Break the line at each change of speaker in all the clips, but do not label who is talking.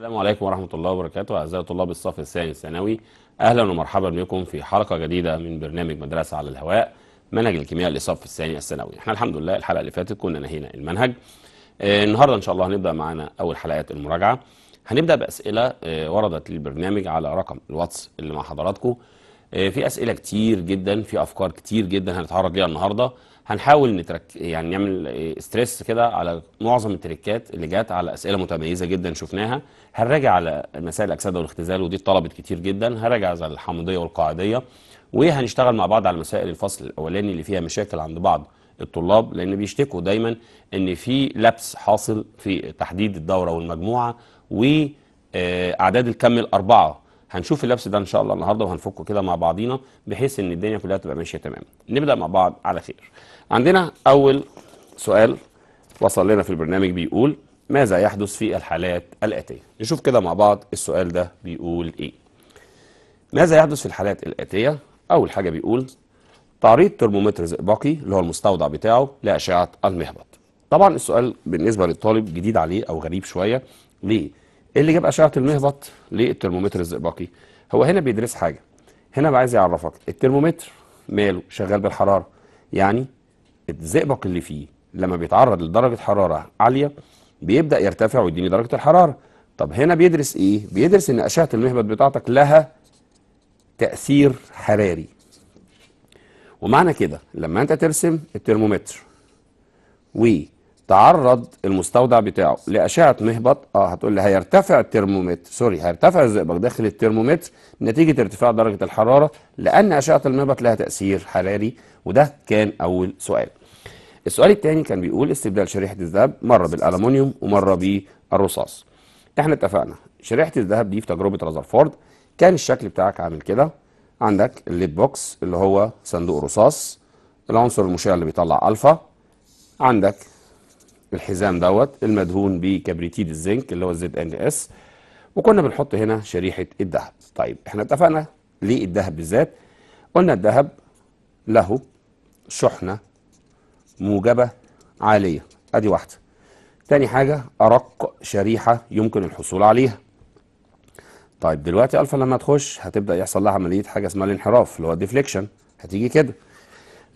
السلام عليكم ورحمة الله وبركاته أعزائي طلاب الصف الثاني الثانوي أهلا ومرحبا بكم في حلقة جديدة من برنامج مدرسة على الهواء منهج الكيمياء للصف الثاني الثانوي احنا الحمد لله الحلقة اللي فاتت كنا نهينا المنهج آه، النهاردة إن شاء الله هنبدأ معانا أول حلقات المراجعة هنبدأ بأسئلة آه، وردت للبرنامج على رقم الواتس اللي مع حضراتكم آه، في أسئلة كتير جدا في أفكار كتير جدا هنتعرض ليها النهاردة هنحاول نترك يعني نعمل ستريس كده على معظم التريكات اللي جت على اسئله متميزه جدا شفناها هنراجع على مسائل الاكسده والاختزال ودي اتطلبت كتير جدا هنراجع على الحموضيه والقاعديه وهنشتغل مع بعض على مسائل الفصل الاولاني اللي فيها مشاكل عند بعض الطلاب لان بيشتكوا دايما ان في لبس حاصل في تحديد الدوره والمجموعه واعداد آه، الكم الاربعه هنشوف اللبس ده ان شاء الله النهارده وهنفكه كده مع بعضينا بحيث ان الدنيا كلها تبقى ماشيه تمام نبدا مع بعض على خير عندنا أول سؤال وصل لنا في البرنامج بيقول ماذا يحدث في الحالات الآتية نشوف كده مع بعض السؤال ده بيقول إيه ماذا يحدث في الحالات الآتية أول حاجة بيقول تعريض ترمومتر زئبقي اللي هو المستودع بتاعه لأشعة المهبط طبعا السؤال بالنسبة للطالب جديد عليه أو غريب شوية ليه اللي جاب أشعة المهبط للترمومتر الزئبقي هو هنا بيدرس حاجة هنا بقى عايز يعرفك الترمومتر ماله شغال بالحرارة يعني الزئبق اللي فيه لما بيتعرض لدرجة حرارة عالية بيبدأ يرتفع ويديني درجة الحرارة طب هنا بيدرس ايه بيدرس ان أشعة المهبط بتاعتك لها تأثير حراري ومعنى كده لما انت ترسم الترمومتر وتعرض المستودع بتاعه لأشعة مهبط اه هتقول لي هيرتفع الترمومتر سوري هيرتفع الزئبق داخل الترمومتر نتيجة ارتفاع درجة الحرارة لأن أشعة المهبط لها تأثير حراري وده كان أول سؤال السؤال الثاني كان بيقول استبدال شريحه الذهب مره بالالومنيوم ومره بالرصاص احنا اتفقنا شريحه الذهب دي في تجربه رازرفورد كان الشكل بتاعك عامل كده عندك الليد بوكس اللي هو صندوق رصاص العنصر المشع اللي بيطلع الفا عندك الحزام دوت المدهون بكبريتيد الزنك اللي هو الزد ان اس وكنا بنحط هنا شريحه الذهب طيب احنا اتفقنا ليه الذهب بالذات قلنا الذهب له شحنه موجبة عالية ادي واحدة تاني حاجة ارق شريحة يمكن الحصول عليها طيب دلوقتي الفا لما تخش هتبدأ يحصل لها عملية حاجة اسمها الانحراف اللي هو الديفليكشن هتيجي كده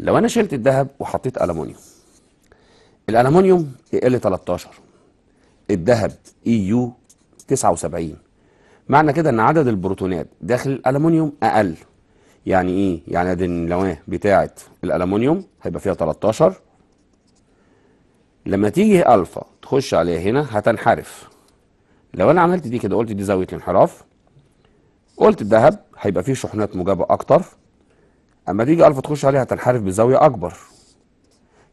لو انا شلت الذهب وحطيت الومنيوم الالومنيوم يقل 13 الذهب اي يو 79 معنى كده ان عدد البروتونات داخل الالومنيوم اقل يعني ايه يعني ادي النواه بتاعت الالومنيوم هيبقى فيها 13 لما تيجي الفا تخش عليها هنا هتنحرف لو انا عملت دي كده قلت دي زاويه الانحراف قلت الذهب هيبقى فيه شحنات موجبه اكتر اما تيجي الفا تخش عليها هتنحرف بزاويه اكبر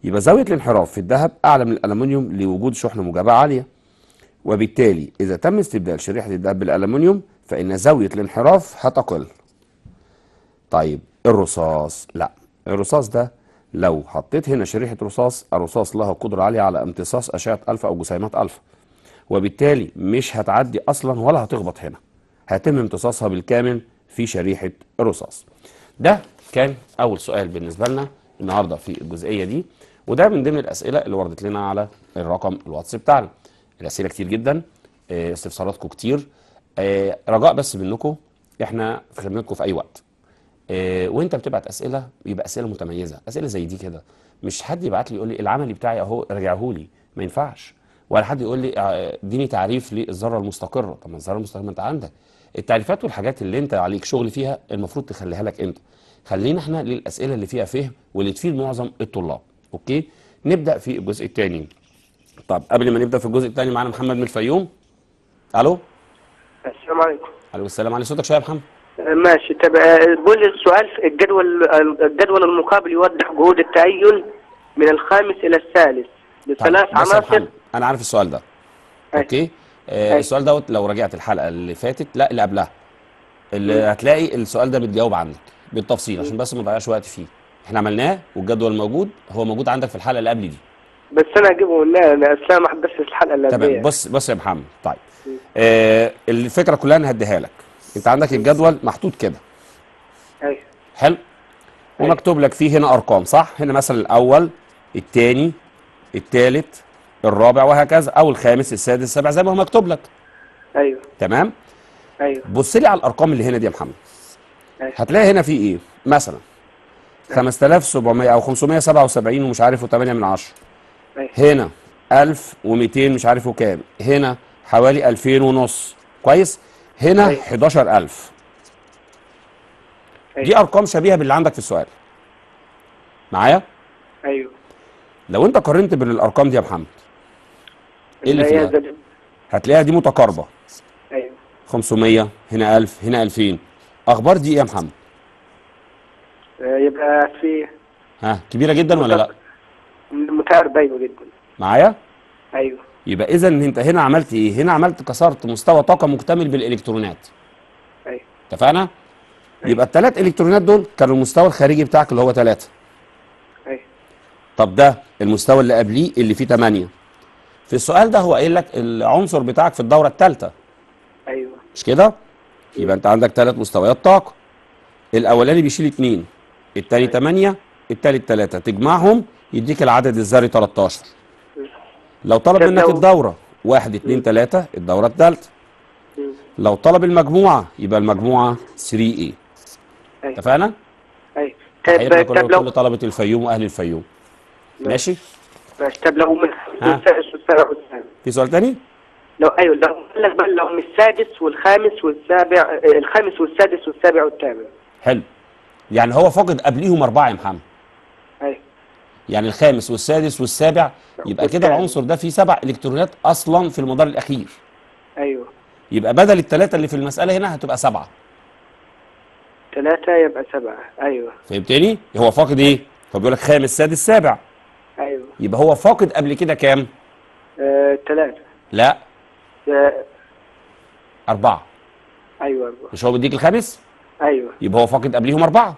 يبقى زاويه الانحراف في الذهب اعلى من الالومنيوم لوجود شحنه موجبه عاليه وبالتالي اذا تم استبدال شريحه الذهب بالالومنيوم فان زاويه الانحراف هتقل طيب الرصاص لا الرصاص ده لو حطيت هنا شريحة رصاص الرصاص لها قدرة عالية على امتصاص أشعة ألفا أو جسيمات ألفا وبالتالي مش هتعدي أصلا ولا هتخبط هنا هيتم امتصاصها بالكامل في شريحة الرصاص ده كان أول سؤال بالنسبة لنا النهاردة في الجزئية دي وده من ضمن الأسئلة اللي وردت لنا على الرقم الواتس بتاعنا الأسئلة كتير جدا آه، استفساراتكم كتير آه، رجاء بس منكم احنا في خدمتكم في أي وقت آه، وانت بتبعت اسئله يبقى اسئله متميزه اسئله زي دي كده مش حد يبعت لي يقول لي العملي بتاعي اهو راجعه لي ما ينفعش ولا حد يقول لي آه، اديني تعريف للذره المستقره طب ما الذره المستقره ما انت عندك التعريفات والحاجات اللي انت عليك شغل فيها المفروض تخليها لك انت خلينا احنا للاسئله اللي فيها فهم واللي تفيد معظم الطلاب اوكي نبدا في الجزء الثاني طب قبل ما نبدا في الجزء الثاني معانا محمد من الفيوم الو السلام عليكم الو السلام عليكم صوتك شويه يا محمد ماشي طب بقول آه، السؤال الجدول الجدول المقابل يوضح جهود التعين من الخامس إلى الثالث بثلاث طيب، عناصر أنا عارف السؤال ده أي. أوكي أي. آه، السؤال دوت لو راجعت الحلقة اللي فاتت لا اللي قبلها اللي م. هتلاقي السؤال ده بتجاوب عنك بالتفصيل عشان بس ما نضيعش وقت فيه احنا عملناه والجدول موجود هو موجود عندك في الحلقة اللي قبل دي بس انا هجيبه لا انا اصل بس الحلقه اللي قبلها تمام بص بص يا محمد طيب آه الفكره كلها انا هديها لك انت عندك الجدول محطوط كده ايوه حلو أيوة. ومكتوب لك فيه هنا ارقام صح هنا مثلا الاول الثاني الثالث الرابع وهكذا او الخامس السادس السابع زي ما هو مكتوب لك ايوه تمام ايوه بص لي على الارقام اللي هنا دي يا محمد أيوة. هتلاقي هنا في ايه مثلا 5700 أيوة. او 577 ومش عارف و8 من 10 أيوة. هنا 1200 مش عارف وكام هنا حوالي 2000 ونص كويس هنا 11000 طيب. أيوة. طيب. دي ارقام شبيهه باللي عندك في السؤال معايا ايوه لو انت قارنت بين الارقام دي يا محمد ايه اللي فيها هتلاقيها دي متقاربه ايوه 500 هنا 1000 هنا 2000 اخبار دي ايه يا محمد آه، يبقى في ها كبيره جدا متقرب. ولا لا متقاربه أيوه جدا معايا ايوه يبقى اذا انت هنا عملت ايه هنا عملت كسرت مستوى طاقه مكتمل بالالكترونات ايوه اتفقنا أيه. يبقى الثلاث الكترونات دول كانوا المستوى الخارجي بتاعك اللي هو 3 ايوه طب ده المستوى اللي قبليه اللي فيه 8 في السؤال ده هو قايل لك العنصر بتاعك في الدوره الثالثه ايوه مش كده يبقى انت عندك ثلاث مستويات طاقه الاولاني بيشيل 2 الثاني 8 الثالث 3 تجمعهم يديك العدد الذري 13 لو طلب منك الدورة واحد اتنين تلاتة الدورة الثالثه لو طلب المجموعة يبقى المجموعة 3A أيوة. اتفقنا؟ ايوه طيب, طيب، طب لو كل طلبة الفيوم واهل الفيوم ماشي؟ ماشي طب لو من في سؤال تاني؟ لو ايوه لو لك بقى لو من السادس والخامس والسابع آه، الخامس والسادس والسابع والثامن حلو يعني هو فاقد قبليهم اربعه يا محمد يعني الخامس والسادس والسابع يبقى كده العنصر ده فيه سبع الكترونات اصلا في المدار الاخير ايوه يبقى بدل الثلاثه اللي في المساله هنا هتبقى سبعه ثلاثة يبقى سبعة أيوة فهمتني؟ هو فاقد إيه؟ هو بيقول لك خامس سادس سابع أيوة يبقى هو فاقد قبل كده كام؟ آه، ثلاثة لا آه. أربعة أيوة أربعة مش هو بيديك الخامس؟ أيوه يبقى هو فاقد قبليهم أربعة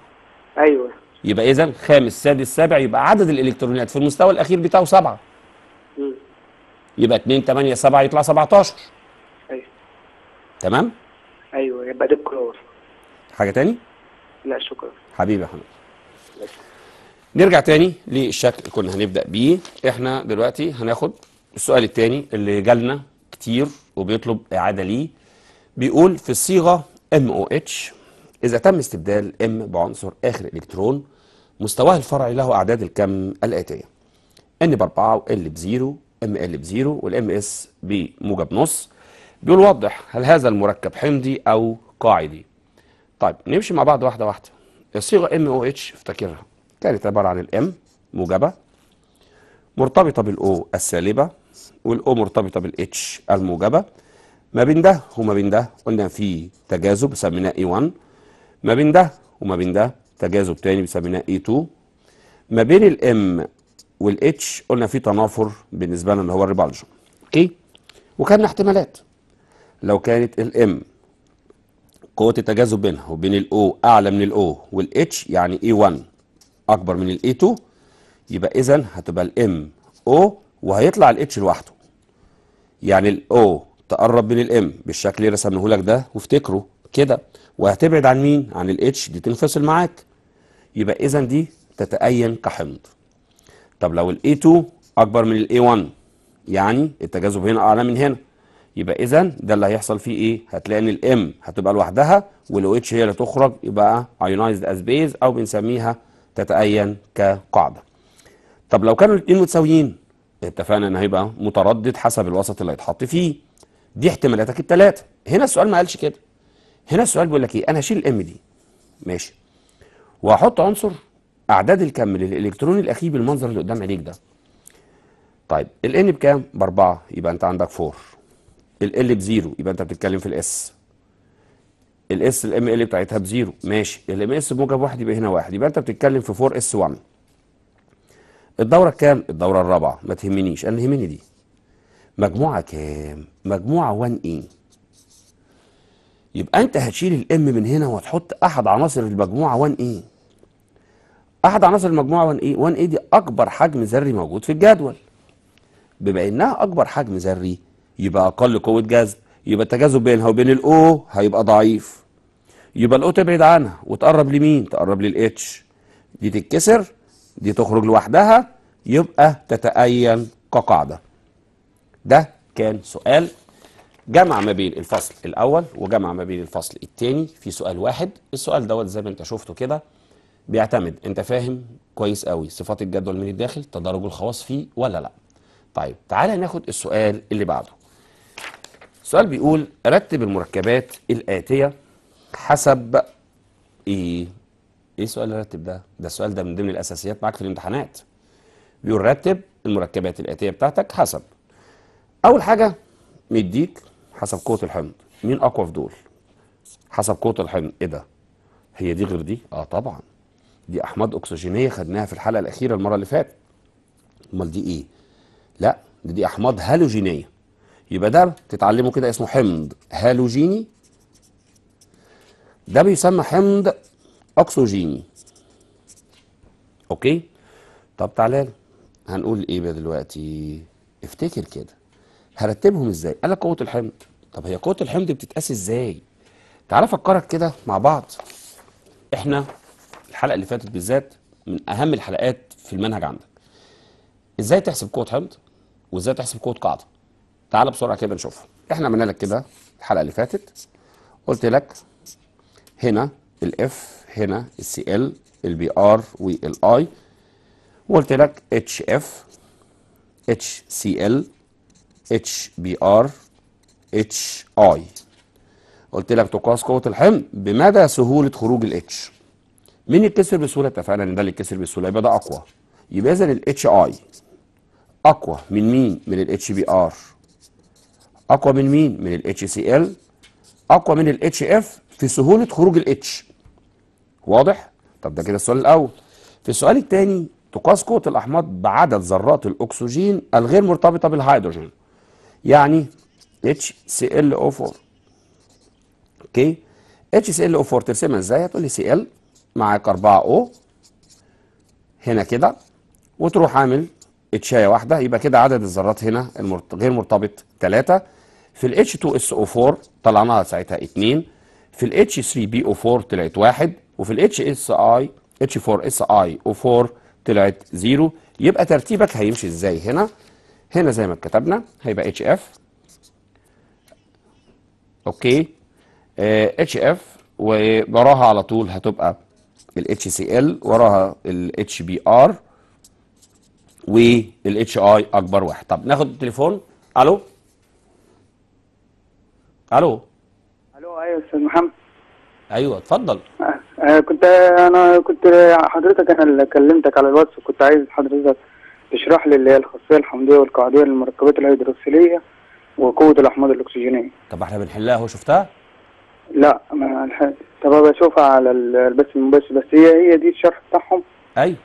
أيوه يبقى اذا خامس سادس سابع يبقى عدد الالكترونات في المستوى الاخير بتاعه سبعه يبقى 2 8 7 يطلع 17 ايوه تمام ايوه يبقى ده الكلور حاجه تاني لا شكرا حبيبي يا حمد نرجع تاني للشكل اللي كنا هنبدا بيه احنا دلوقتي هناخد السؤال التاني اللي جالنا كتير وبيطلب اعاده ليه بيقول في الصيغه ام او اتش اذا تم استبدال ام بعنصر اخر الكترون مستواه الفرعي له أعداد الكم الآتية N بأربعة ب 0 ام ال 0 والام اس بموجب نص بيقول وضح هل هذا المركب حمضي او قاعدي طيب نمشي مع بعض واحده واحده الصيغه ام او اتش افتكرها كانت عباره عن الام موجبه مرتبطه بالاو السالبه والاو مرتبطه بالاتش الموجبه ما بين ده وما بين ده قلنا في تجاذب سميناه اي 1 ما بين ده وما بين ده تجاذب تاني بيسميناه اي 2 ما بين الام والاتش قلنا في تنافر بالنسبه لنا اللي هو الربع اوكي وكان احتمالات لو كانت الام قوه التجاذب بينها وبين الاو اعلى من الاو والاتش يعني اي e 1 اكبر من الاي 2 e يبقى اذا هتبقى الام او وهيطلع الاتش لوحده يعني الاو تقرب من الام بالشكل اللي رسمناه لك ده وافتكره كده وهتبعد عن مين عن الاتش دي تنفصل معاك يبقى اذا دي تتأين كحمض طب لو الاي 2 اكبر من الاي 1 يعني التجاذب هنا اعلى من هنا يبقى اذا ده اللي هيحصل فيه ايه هتلاقي ان الام هتبقى لوحدها والاو اتش هي اللي تخرج يبقى ايونايزد از بيز او بنسميها تتأين كقاعده طب لو كانوا الاثنين متساويين اتفقنا ان هيبقى متردد حسب الوسط اللي هيتحط فيه دي احتمالاتك الثلاثه هنا السؤال ما قالش كده هنا السؤال بيقول لك ايه انا هشيل الام دي ماشي واحط عنصر اعداد الكم للالكتروني الاخير بالمنظر اللي قدام عينيك ده طيب الان بكام باربعة يبقى انت عندك 4 ال بزيرو يبقى انت بتتكلم في الاس الاس الام ال بتاعتها بزيرو ماشي الام اس بموجب واحد يبقى هنا واحد يبقى انت بتتكلم في 4 اس 1 الدوره كام الدوره الرابعه ما تهمنيش انا يهمني دي مجموعه كام مجموعه 1 اي e. يبقى انت هتشيل الام من هنا وهتحط احد عناصر المجموعه 1 اي احد عناصر المجموعه 1 اي 1 اي دي اكبر حجم ذري موجود في الجدول بما انها اكبر حجم ذري يبقى اقل قوه جذب يبقى التجاذب بينها وبين الاو هيبقى ضعيف يبقى الاو تبعد عنها وتقرب لمين تقرب للاتش دي تتكسر دي تخرج لوحدها يبقى تتأين كقاعده ده كان سؤال جمع ما بين الفصل الاول وجمع ما بين الفصل الثاني في سؤال واحد السؤال دوت زي ما انت شفته كده بيعتمد انت فاهم كويس قوي صفات الجدول من الداخل تدرج الخواص فيه ولا لا طيب تعالى ناخد السؤال اللي بعده السؤال بيقول رتب المركبات الاتيه حسب ايه ايه سؤال رتب ده ده السؤال ده من ضمن الاساسيات معاك في الامتحانات بيقول رتب المركبات الاتيه بتاعتك حسب اول حاجه مديك حسب قوه الحمض مين اقوى في دول حسب قوه الحمض ايه ده هي دي غير دي اه طبعا دي احماض اكسجينيه خدناها في الحلقه الاخيره المره اللي فاتت امال دي ايه لا دي, احماض هالوجينيه يبقى ده تتعلمه كده اسمه حمض هالوجيني ده بيسمى حمض اكسجيني اوكي طب تعالى هنقول ايه بقى دلوقتي افتكر كده هرتبهم ازاي قال لك قوه الحمض طب هي قوه الحمض بتتقاس ازاي تعال افكرك كده مع بعض احنا الحلقه اللي فاتت بالذات من اهم الحلقات في المنهج عندك ازاي تحسب قوه حمض وازاي تحسب قوه قاعده تعال بسرعه كده نشوفها احنا عملنا لك كده الحلقه اللي فاتت قلت لك هنا الاف هنا السي ال البي ار والاي وقلت لك اتش اف اتش سي ال اتش بي ار اتش اي قلت لك تقاس قوه الحمل بمدى سهوله خروج الاتش مين يتكسر بسهوله اتفقنا ان ده اللي يتكسر بسهوله يبقى ده اقوى يبقى اذا الاتش اي اقوى من مين من الاتش بي ار اقوى من مين من الاتش سي ال اقوى من الاتش اف في سهوله خروج الاتش واضح طب ده كده السؤال الاول في السؤال الثاني تقاس قوه الاحماض بعدد ذرات الاكسجين الغير مرتبطه بالهيدروجين يعني HClO4 اوكي HClO4 ترسمها ازاي هتقول لي Cl معاك 4O هنا كده وتروح عامل اتشايه واحده يبقى كده عدد الذرات هنا المرت... غير مرتبط 3 في ال H2SO4 طلعناها ساعتها 2 في ال H3BO4 طلعت 1 وفي ال HSI H4SiO4 طلعت 0 يبقى ترتيبك هيمشي ازاي هنا هنا زي ما كتبنا هيبقى اتش اف اوكي اتش آه، اف ووراها على طول هتبقى الاتش سي ال وراها الاتش بي ار والاتش اي اكبر واحد طب ناخد التليفون الو الو الو ايوه يا استاذ محمد ايوه اتفضل آه،, أه كنت انا كنت حضرتك انا اللي كلمتك على الواتس كنت عايز حضرتك تشرح لي اللي هي الخاصيه الحمضيه والقاعديه للمركبات الهيدروكسيليه وقوه الاحماض الاكسجينيه طب احنا بنحلها اهو شفتها لا ما طب بشوفها على البث المباشر بس هي هي دي الشرح بتاعهم ايوه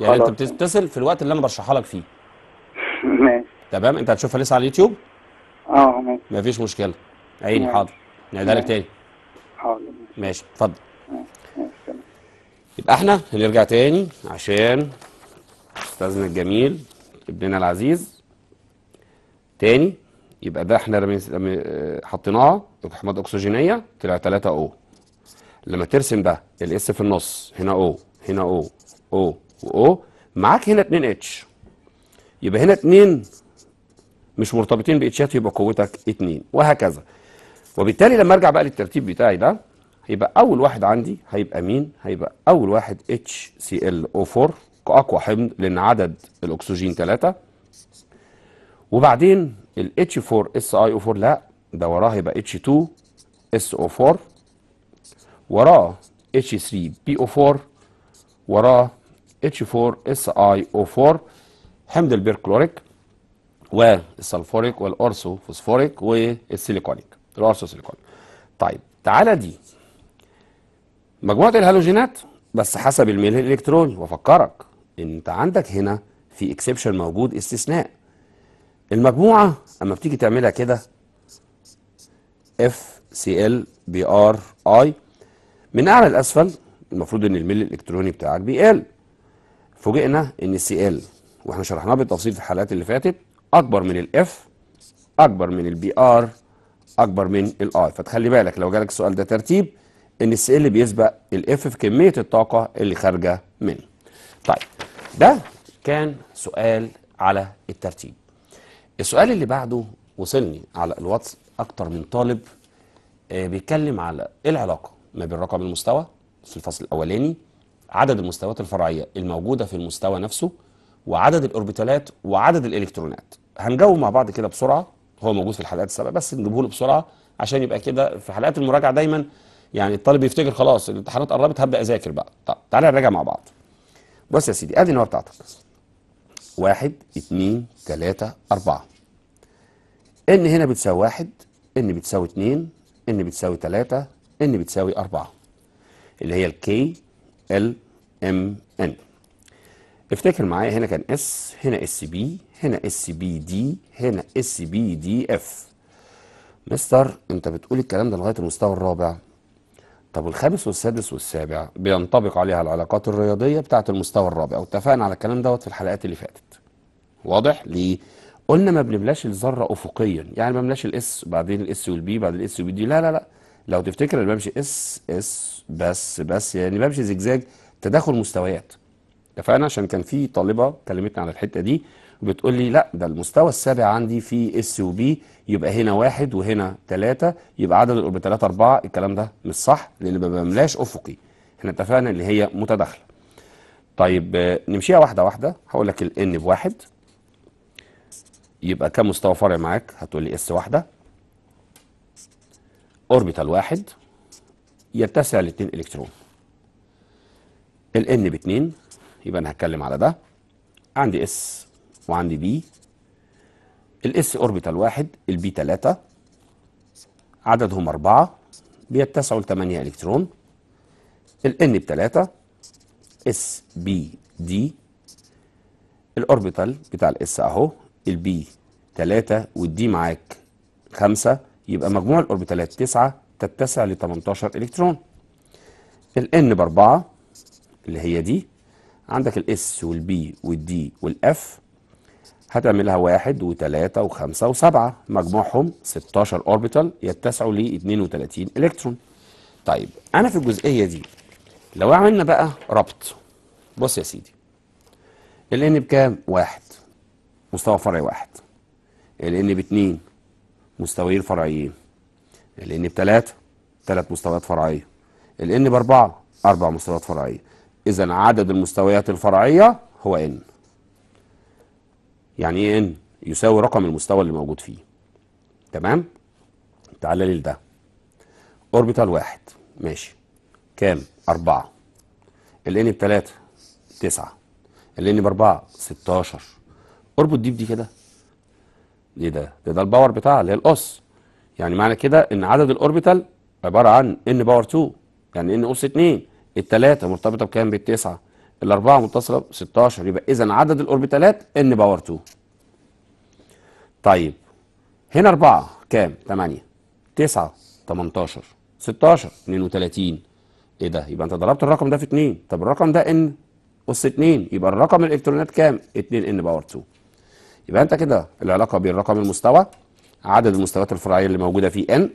يعني انت بتتصل في الوقت اللي انا برشحها لك فيه ماشي تمام انت هتشوفها لسه على اليوتيوب اه ماشي مفيش مشكله عيني حاضر نعيدها لك تاني حاضر ماشي اتفضل يبقى احنا هنرجع تاني عشان أستاذنا الجميل ابننا العزيز تاني يبقى ده احنا لما آه، حطيناها احماض اكسجينيه طلع 3 او لما ترسم ده الاس في النص هنا او هنا او او واو معاك هنا 2 اتش يبقى هنا 2 مش مرتبطين باتشات يبقى قوتك 2 وهكذا وبالتالي لما ارجع بقى للترتيب بتاعي ده هيبقى اول واحد عندي هيبقى مين هيبقى اول واحد اتش سي ال او 4 اقوى حمض لان عدد الاكسجين 3 وبعدين ال H4SiO4 لا ده وراه هيبقى H2SO4 وراه H3PO4 وراه H4SiO4 حمض البيركلوريك والسلفوريك والارثو فوسفوريك والسيليكونيك الارثو سيليكونيك طيب تعالى دي مجموعه الهالوجينات بس حسب الميل الالكتروني وافكرك انت عندك هنا في اكسبشن موجود استثناء المجموعة اما بتيجي تعملها كده اف سي ال بي ار اي من اعلى لاسفل المفروض ان الميل الالكتروني بتاعك بيقل فوجئنا ان السي ال واحنا شرحناه بالتفصيل في الحلقات اللي فاتت اكبر من الاف اكبر من البي ار اكبر من الاي فتخلي بالك لو جالك السؤال ده ترتيب ان السي ال بيسبق الاف في كميه الطاقه اللي خارجه منه طيب ده كان سؤال على الترتيب السؤال اللي بعده وصلني على الواتس اكتر من طالب آه، بيتكلم على ايه العلاقه ما بين رقم المستوى في الفصل الاولاني عدد المستويات الفرعيه الموجوده في المستوى نفسه وعدد الاوربيتالات وعدد الالكترونات هنجاوب مع بعض كده بسرعه هو موجود في الحلقات السابقه بس نجيبه له بسرعه عشان يبقى كده في حلقات المراجعه دايما يعني الطالب بيفتكر خلاص الامتحانات قربت هبدا اذاكر بقى طب تعالى نراجع مع بعض بص يا سيدي ادي النواه بتاعتك واحد اتنين تلاتة اربعة ان هنا بتساوي واحد ان بتساوي اتنين ان بتساوي تلاتة ان بتساوي اربعة اللي هي ال K L M N افتكر معايا هنا كان S هنا S B هنا S B D هنا S B D F مستر انت بتقول الكلام ده لغايه المستوى الرابع طب والخامس والسادس والسابع بينطبق عليها العلاقات الرياضية بتاعة المستوى الرابع واتفقنا على الكلام دوت في الحلقات اللي فاتت واضح ليه قلنا ما بنملاش الذرة افقيا يعني ما بنملاش الاس وبعدين الاس والبي بعد الاس دي لا لا لا لو تفتكر انا بمشي اس اس بس بس يعني بمشي زجزاج تداخل مستويات اتفقنا عشان كان في طالبة كلمتنا على الحتة دي وبتقول لي لا ده المستوى السابع عندي فيه اس وبي يبقى هنا واحد وهنا ثلاثة يبقى عدد الأوربيتالات أربعة الكلام ده مش صح لأن ما بملاش أفقي احنا اتفقنا إن هي متداخلة طيب آه، نمشيها واحدة واحدة هقول لك الان N بواحد يبقى كم مستوى فرع معاك هتقول لي اس واحدة اوربيتال واحد يتسع لاتنين الكترون الان N باتنين يبقى أنا هتكلم على ده عندي اس وعندي بي الاس اوربيتال واحد البي تلاتة عددهم أربعة بيتسعوا لثمانية إلكترون الان بتلاتة اس بي دي الأوربيتال بتاع الاس أهو البي تلاتة والدي معاك خمسة يبقى مجموع الأوربيتالات تسعة تتسع ل 18 إلكترون الان بأربعة اللي هي دي عندك الاس والبي والدي والاف هتعملها واحد وثلاثة وخمسة وسبعة مجموعهم 16 اوربيتال يتسعوا ل 32 الكترون طيب انا في الجزئية دي لو عملنا بقى ربط بص يا سيدي الان بكام واحد مستوى فرعي واحد الان باتنين مستويين فرعيين الان بتلاتة تلات مستويات فرعية الان باربعة اربع مستويات فرعية اذا عدد المستويات الفرعية هو ان يعني ايه ان يساوي رقم المستوى اللي موجود فيه تمام تعالى لي لده اوربيتال واحد ماشي كام أربعة ال n بتلاتة تسعة ال n بأربعة ستاشر اربط دي بدي كده ايه ده ده ده الباور بتاعها اللي هي الاس يعني معنى كده ان عدد الاوربيتال عباره عن ان باور 2 يعني ان اس 2 الثلاثه مرتبطه بكام بالتسعه الأربعة متصلة ب 16 يبقى إذا عدد الأوربيتالات إن باور 2 طيب هنا 4 كام 8 9 18 16 32 ايه ده يبقى انت ضربت الرقم ده في 2 طب الرقم ده ان اس 2 يبقى الرقم الالكترونات كام 2 ان باور 2 يبقى انت كده العلاقه بين رقم المستوى عدد المستويات الفرعيه اللي موجوده في ان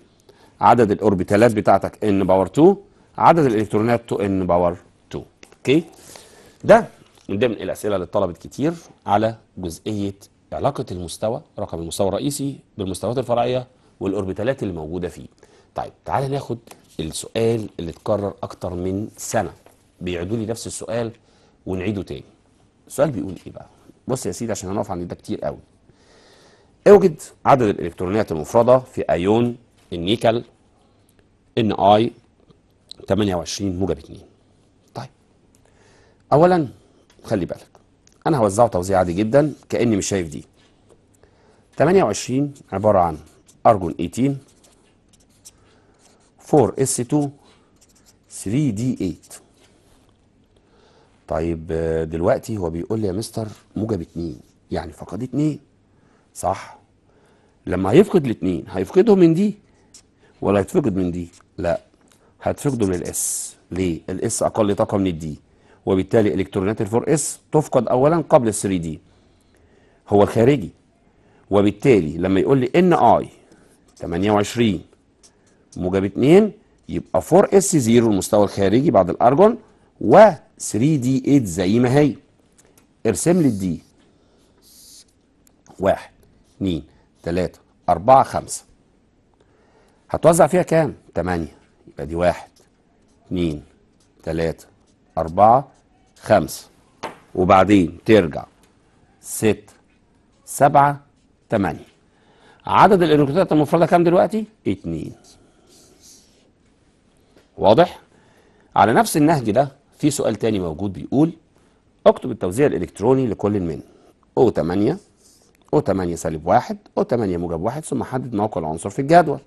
عدد الاوربيتالات بتاعتك ان باور 2 عدد الالكترونات 2 ان باور 2 اوكي ده من ضمن الاسئله اللي اتطلبت كتير على جزئيه علاقه المستوى رقم المستوى الرئيسي بالمستويات الفرعيه والاوربيتالات اللي موجوده فيه طيب تعالى ناخد السؤال اللي اتكرر اكتر من سنه بيعيدوا لي نفس السؤال ونعيده تاني السؤال بيقول ايه بقى بص يا سيدي عشان هنقف عند ده كتير قوي اوجد عدد الالكترونات المفرده في ايون النيكل ان اي 28 موجب 2 اولا خلي بالك انا هوزعه توزيع عادي جدا كاني مش شايف دي 28 عباره عن ارجون 18 4 اس 2 3 دي 8 طيب دلوقتي هو بيقول لي يا مستر موجب 2 يعني فقد 2 صح لما هيفقد الاثنين هيفقده من دي ولا هيتفقد من دي لا هتفقده من الاس ليه الاس اقل طاقه من الدي وبالتالي الكترونات الفور اس تفقد اولا قبل ال 3 دي هو الخارجي وبالتالي لما يقول لي ان اي 28 موجب 2 يبقى 4 اس 0 المستوى الخارجي بعد الارجون و 3 دي 8 زي ما هي ارسم لي الدي 1 2 3 4 5 هتوزع فيها كام؟ 8 يبقى دي 1 2 3 أربعة خمسة وبعدين ترجع ستة سبعة تمانية عدد الإلكترونات المفردة كام دلوقتي؟ اتنين واضح؟ على نفس النهج ده في سؤال تاني موجود بيقول اكتب التوزيع الإلكتروني لكل من O8 O8 سالب 1 O8 موجب 1 ثم حدد موقع العنصر في الجدول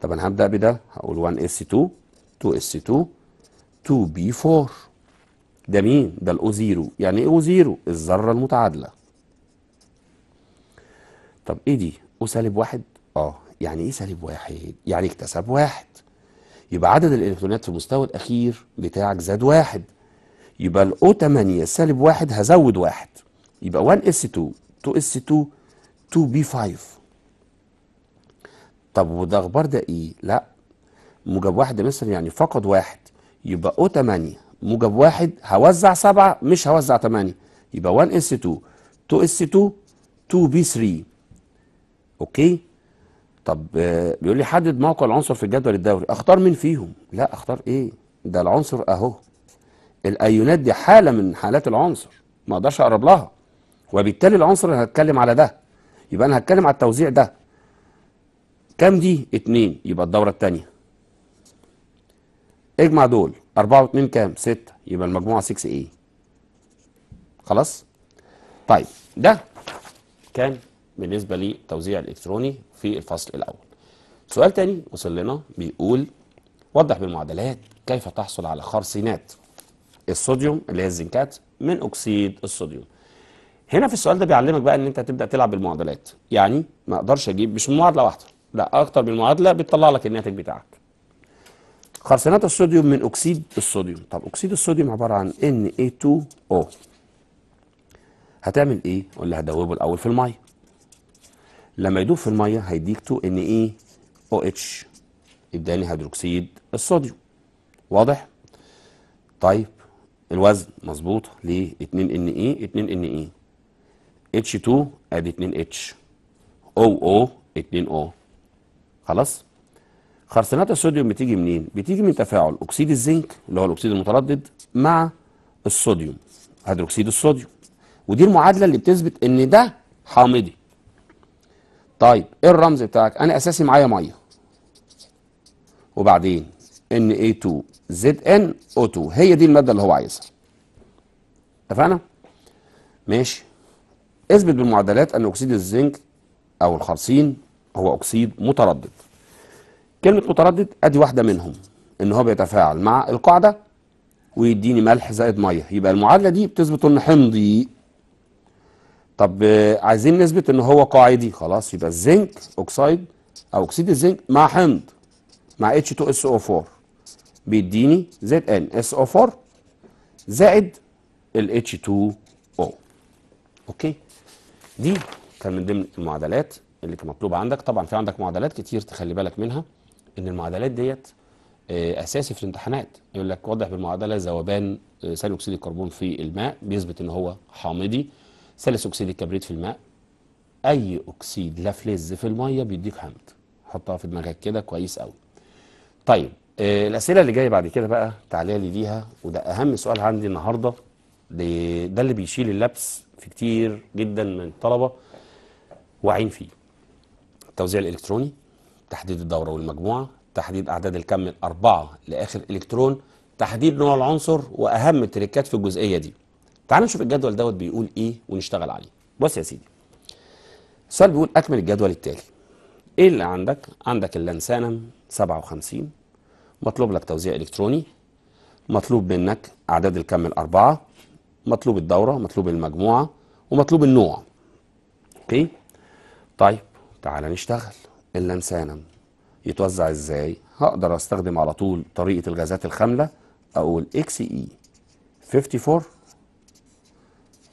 طب انا هبدأ بده هقول 1s2 2s2 2 بي 4 ده مين ده الاو زيرو يعني ايه او زيرو الذره المتعادله طب ايه دي او سالب واحد اه يعني ايه سالب واحد يعني اكتسب واحد يبقى عدد الالكترونات في المستوى الاخير بتاعك زاد واحد يبقى الاو 8 سالب واحد هزود واحد يبقى 1 اس 2 2 اس 2 2 بي 5 طب وده اخبار ده ايه لا موجب واحد مثلا يعني فقد واحد يبقى او 8 موجب واحد هوزع سبعة مش هوزع 8 يبقى 1 اس 2 2 اس 2 2 بي 3 اوكي طب آه، بيقول لي حدد موقع العنصر في الجدول الدوري اختار مين فيهم لا اختار ايه ده العنصر اهو الايونات دي حاله من حالات العنصر ما اقدرش اقرب لها وبالتالي العنصر انا هتكلم على ده يبقى انا هتكلم على التوزيع ده كام دي اتنين يبقى الدوره الثانيه اجمع دول 4 و2 كام 6 يبقى المجموعه 6 ايه خلاص طيب ده كان بالنسبه للتوزيع الالكتروني في الفصل الاول سؤال تاني وصل لنا بيقول وضح بالمعادلات كيف تحصل على خرسينات الصوديوم اللي هي الزنكات من اكسيد الصوديوم هنا في السؤال ده بيعلمك بقى ان انت تبدا تلعب بالمعادلات يعني ما اقدرش اجيب مش معادله واحده لا اكتر من معادله بتطلع لك الناتج بتاعك خرسانات الصوديوم من أكسيد الصوديوم طب أكسيد الصوديوم عبارة عن Na2O هتعمل إيه؟ ولا هدوبه الأول في المية لما يدوب في المية هيديك 2 NaOH اداني هيدروكسيد الصوديوم واضح؟ طيب الوزن مظبوط ليه 2 NE 2 NE H2 ادي 2 H OO 2 O خلاص؟ خرسانات الصوديوم بتيجي منين؟ بتيجي من تفاعل اكسيد الزنك اللي هو الاكسيد المتردد مع الصوديوم هيدروكسيد الصوديوم ودي المعادله اللي بتثبت ان ده حامضي طيب ايه الرمز بتاعك انا اساسي معايا ميه وبعدين Na2ZnO2 هي دي الماده اللي هو عايزها اتفقنا ماشي اثبت بالمعادلات ان اكسيد الزنك او الخرسين هو اكسيد متردد كلمة متردد ادي واحدة منهم ان هو بيتفاعل مع القاعدة ويديني ملح زائد مية يبقى المعادلة دي بتثبت ان حمضي طب آه، عايزين نثبت ان هو قاعدي خلاص يبقى الزنك اوكسيد او اكسيد الزنك مع حمض مع H2SO4 بيديني ZnSO4 زائد ال H2O اوكي دي كان من ضمن المعادلات اللي كانت مطلوبه عندك طبعا في عندك معادلات كتير تخلي بالك منها ان المعادلات ديت آه، اساسي في الامتحانات يقول لك وضح بالمعادله ذوبان آه، ثاني اكسيد الكربون في الماء بيثبت ان هو حامضي ثالث اكسيد الكبريت في الماء اي اكسيد فلز في الميه بيديك حامض حطها في دماغك كده كويس قوي طيب آه، الاسئله اللي جايه بعد كده بقى تعالى لي ليها وده اهم سؤال عندي النهارده ده اللي بيشيل اللبس في كتير جدا من الطلبه واعين فيه التوزيع الالكتروني تحديد الدورة والمجموعة تحديد أعداد الكم الأربعة لآخر إلكترون تحديد نوع العنصر وأهم التريكات في الجزئية دي تعال نشوف الجدول دوت بيقول إيه ونشتغل عليه بص يا سيدي السؤال بيقول أكمل الجدول التالي إيه اللي عندك؟ عندك اللانسانم 57 مطلوب لك توزيع إلكتروني مطلوب منك أعداد الكم الأربعة مطلوب الدورة مطلوب المجموعة ومطلوب النوع أوكي؟ طيب تعال نشتغل اللمسانم يتوزع ازاي هقدر استخدم على طول طريقه الغازات الخامله اقول اكس اي 54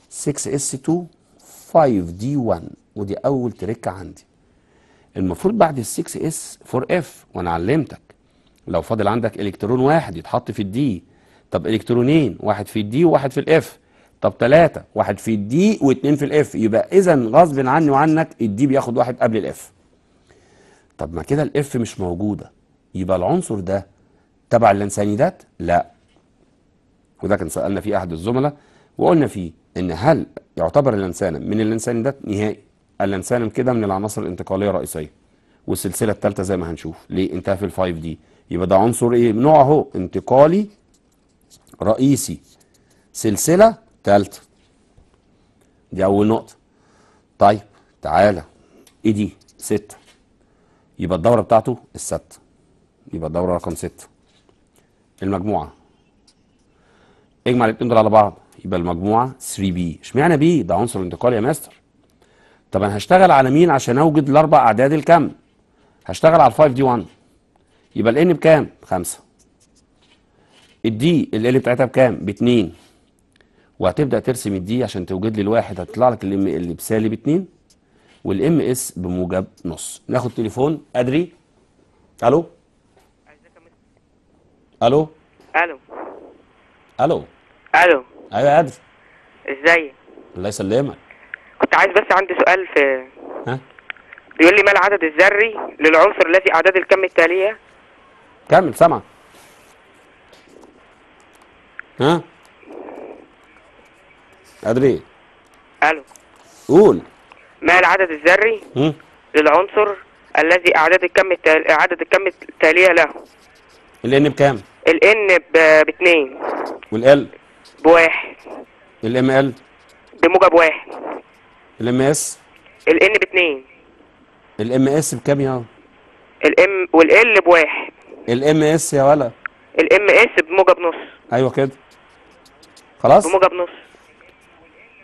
6 اس 2 5 دي 1 ودي اول تريكه عندي المفروض بعد ال 6 اس 4 اف وانا علمتك لو فاضل عندك الكترون واحد يتحط في الدي طب الكترونين واحد في الدي وواحد في الاف طب ثلاثة واحد في الدي واثنين في الاف يبقى اذا غصب عني وعنك الدي بياخد واحد قبل الاف طب ما كده الاف مش موجودة يبقى العنصر ده تبع اللانسانيدات لا وده كان سألنا فيه أحد الزملاء وقلنا فيه إن هل يعتبر اللانسانم من اللانسانيدات نهائي اللانسانم كده من العناصر الانتقالية الرئيسية والسلسلة الثالثة زي ما هنشوف ليه انتهى في الفايف دي يبقى ده عنصر ايه نوع اهو انتقالي رئيسي سلسلة ثالثة دي أول نقطة طيب تعالى ايه دي ستة يبقى الدوره بتاعته السته يبقى الدوره رقم سته المجموعه اجمع الاثنين دول على بعض يبقى المجموعه 3 بي اشمعنى بي ده عنصر انتقالي يا ماستر طب انا هشتغل على مين عشان اوجد الاربع اعداد الكم هشتغل على 5 دي 1 يبقى الان بكام 5 الدي ال بتاعتها بكام ب 2 وهتبدا ترسم الدي عشان توجد لي الواحد هتطلع لك اللي بسالب 2 والام اس بموجب نص ناخد تليفون ادري الو الو الو الو الو ايوه يا ادري ازيك الله يسلمك كنت عايز بس عندي سؤال في ها بيقول لي ما العدد الذري للعنصر الذي اعداد الكم التاليه كمل سامع ها ادري الو قول ما العدد الذري للعنصر الذي اعداد الكم التالي عدد الكم التاليه له الان بكام الان ب 2 والال بواحد الام ال بموجب واحد الام اس الان 2 الام اس بكام يا الام والال بواحد الام اس يا ولا الام اس بموجب نص ايوه كده خلاص بموجب نص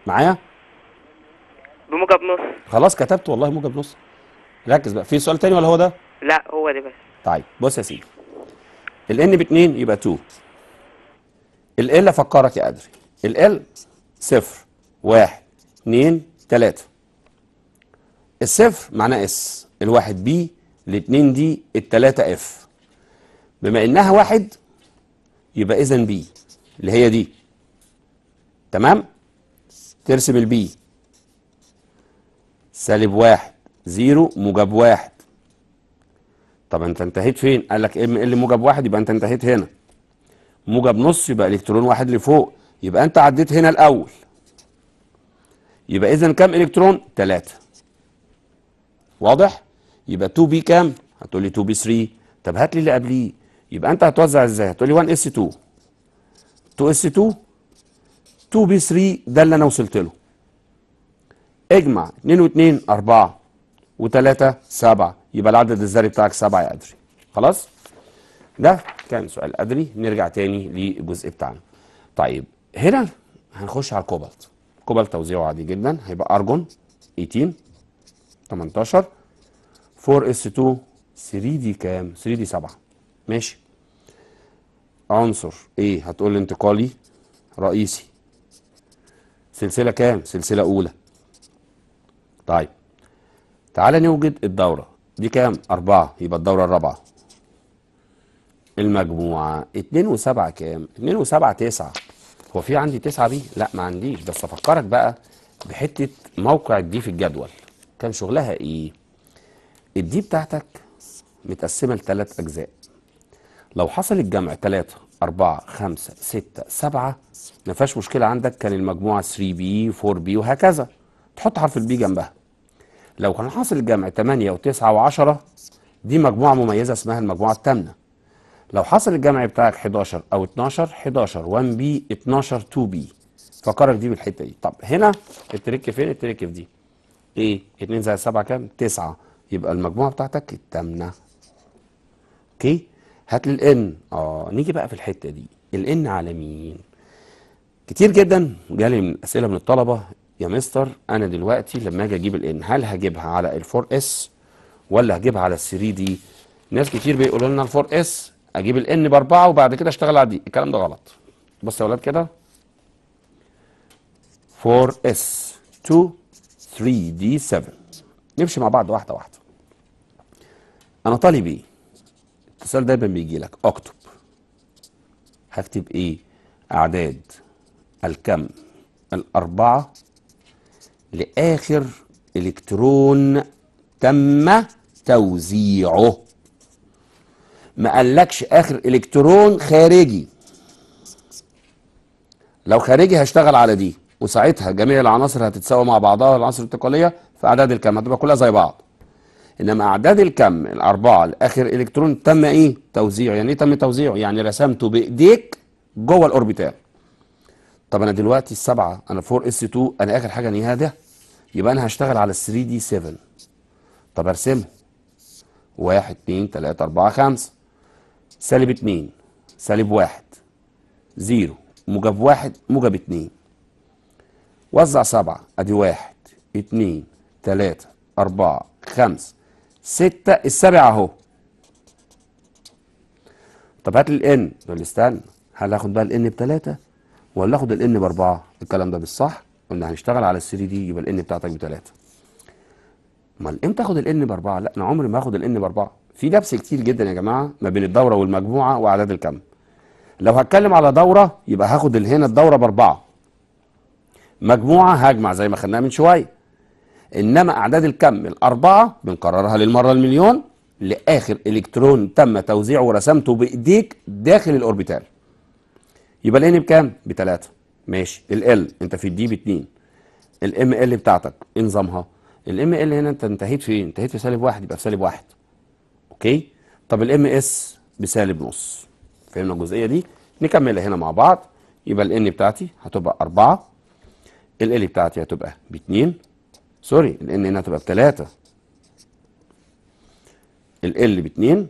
معايا بموجب نص خلاص كتبت والله موجب نص ركز بقى في سؤال تاني ولا هو ده لا هو ده بس طيب بص يا سيدي ال ان ب 2 يبقى 2 ال ال افكرك يا قدري ال ال صفر واحد اثنين ثلاثه الصفر معناه اس الواحد بي الاثنين دي التلاتة اف بما انها واحد يبقى اذا بي اللي هي دي تمام ترسم البي سالب واحد زيرو موجب واحد طب انت انتهيت فين قال لك ام ال موجب واحد يبقى انت انتهيت هنا موجب نص يبقى الكترون واحد لفوق يبقى انت عديت هنا الاول يبقى اذا كم الكترون 3 واضح يبقى 2 بي كام هتقول لي 2 بي 3 طب هات لي اللي قبليه يبقى انت هتوزع ازاي هتقول لي 1 اس 2 2 اس 2 2 بي 3 ده اللي انا وصلت له اجمع 2 و2 4 و3 7 يبقى العدد الذري بتاعك 7 يا ادري خلاص ده كان سؤال ادري نرجع تاني للجزء بتاعنا طيب هنا هنخش على الكوبالت كوبالت توزيعه عادي جدا هيبقى ارجون 18 18 4 اس 2 3 دي كام 3 دي 7 ماشي عنصر ايه هتقول انتقالي رئيسي سلسله كام سلسله اولى طيب تعالى نوجد الدورة دي كام؟ أربعة يبقى الدورة الرابعة المجموعة اتنين وسبعة كام؟ اتنين وسبعة تسعة هو في عندي تسعة دي؟ لا ما عنديش بس أفكرك بقى بحتة موقع الدي في الجدول كان شغلها إيه؟ الدي بتاعتك متقسمة لتلات أجزاء لو حصل الجمع تلاتة أربعة خمسة ستة سبعة ما فيهاش مشكلة عندك كان المجموعة 3 بي 4 بي وهكذا تحط حرف البي جنبها لو كان حاصل الجمع 8 و9 و10 دي مجموعة مميزة اسمها المجموعة الثامنه لو حصل الجمع بتاعك 11 او 12 11 1 بي 12 2 بي فكرك دي بالحته دي طب هنا التريك فين التريك في دي ايه 2 زائد 7 كام 9 يبقى المجموعه بتاعتك الثامنه اوكي هات لي الان اه نيجي بقى في الحته دي الان على مين كتير جدا جالي من اسئله من الطلبه يا مستر انا دلوقتي لما اجي اجيب الان هل هجيبها على 4 اس ولا هجيبها على 3 دي ناس كتير بيقولوا لنا 4 اس اجيب الان باربعه وبعد كده اشتغل على دي الكلام ده غلط بص يا ولاد كده 4 اس 2 3 دي 7 نمشي مع بعض واحده واحده انا طالب ايه السؤال دايما بيجي لك اكتب هكتب ايه اعداد الكم الاربعه لآخر إلكترون تم توزيعه ما قالكش آخر إلكترون خارجي لو خارجي هشتغل على دي وساعتها جميع العناصر هتتساوى مع بعضها العناصر الانتقالية في أعداد الكم هتبقى كلها زي بعض انما اعداد الكم الاربعه لاخر الكترون تم ايه توزيعه يعني ايه تم توزيعه يعني رسمته بايديك جوه الاوربيتال طب انا دلوقتي السبعه انا 4 اس 2 انا اخر حاجه نهايه ده يبقى انا هشتغل على ال 3 دي 7 طب ارسمها 1 2 3 4 5 سالب 2 سالب 1 0 موجب 1 موجب 2 وزع 7 ادي 1 2 3 4 5 6 السابع اهو طب هات لي ال ان استنى هل هاخد بقى ال ب 3 ولا اخد ال ب 4 الكلام ده بالصح قلنا هنشتغل على ال 3 دي يبقى الان بتاعتك بثلاثه امال امتى اخد الان باربعه؟ لا انا عمري ما اخد الان باربعه في لبس كتير جدا يا جماعه ما بين الدوره والمجموعه واعداد الكم لو هتكلم على دوره يبقى هاخد هنا الدوره باربعه مجموعه هجمع زي ما خدناها من شويه انما اعداد الكم الاربعه بنكررها للمره المليون لاخر الكترون تم توزيعه ورسمته بايديك داخل الاوربيتال يبقى الان بكام؟ بثلاثه ماشي ال انت في الدي ب 2 الام ال بتاعتك ايه نظامها؟ الام ال هنا انت انتهيت في ايه؟ انتهيت في سالب واحد يبقى في سالب واحد اوكي؟ طب الام اس بسالب نص فهمنا الجزئيه دي؟ نكملها هنا مع بعض يبقى الان بتاعتي هتبقى 4 ال ال بتاعتي هتبقى ب 2 سوري الان هنا هتبقى ب 3 ال ب 2